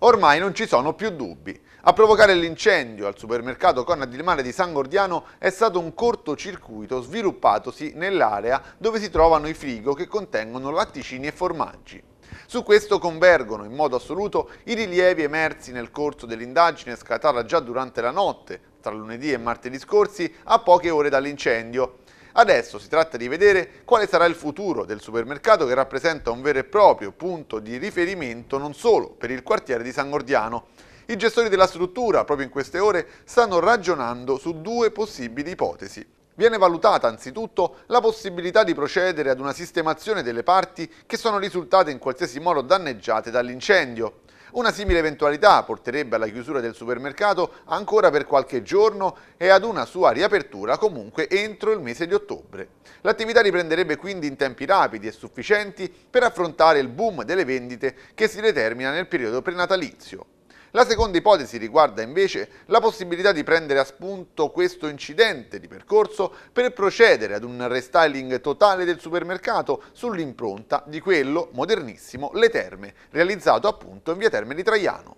Ormai non ci sono più dubbi. A provocare l'incendio al supermercato Conna di Mare di San Gordiano è stato un cortocircuito sviluppatosi nell'area dove si trovano i frigo che contengono latticini e formaggi. Su questo convergono in modo assoluto i rilievi emersi nel corso dell'indagine scatata già durante la notte, tra lunedì e martedì scorsi, a poche ore dall'incendio, Adesso si tratta di vedere quale sarà il futuro del supermercato che rappresenta un vero e proprio punto di riferimento non solo per il quartiere di San Gordiano. I gestori della struttura, proprio in queste ore, stanno ragionando su due possibili ipotesi. Viene valutata anzitutto la possibilità di procedere ad una sistemazione delle parti che sono risultate in qualsiasi modo danneggiate dall'incendio. Una simile eventualità porterebbe alla chiusura del supermercato ancora per qualche giorno e ad una sua riapertura comunque entro il mese di ottobre. L'attività riprenderebbe quindi in tempi rapidi e sufficienti per affrontare il boom delle vendite che si determina nel periodo prenatalizio. La seconda ipotesi riguarda invece la possibilità di prendere a spunto questo incidente di percorso per procedere ad un restyling totale del supermercato sull'impronta di quello modernissimo Le Terme, realizzato appunto in via Terme di Traiano.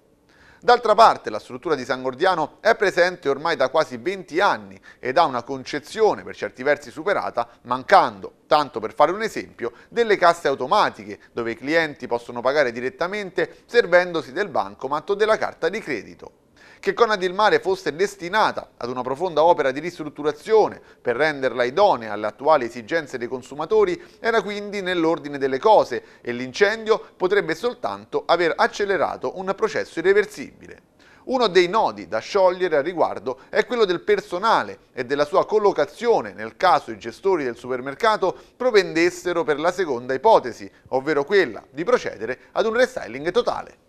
D'altra parte la struttura di San Gordiano è presente ormai da quasi 20 anni ed ha una concezione per certi versi superata, mancando, tanto per fare un esempio, delle casse automatiche dove i clienti possono pagare direttamente servendosi del bancomat o della carta di credito che Conad il Mare fosse destinata ad una profonda opera di ristrutturazione per renderla idonea alle attuali esigenze dei consumatori era quindi nell'ordine delle cose e l'incendio potrebbe soltanto aver accelerato un processo irreversibile. Uno dei nodi da sciogliere a riguardo è quello del personale e della sua collocazione nel caso i gestori del supermercato propendessero per la seconda ipotesi, ovvero quella di procedere ad un restyling totale.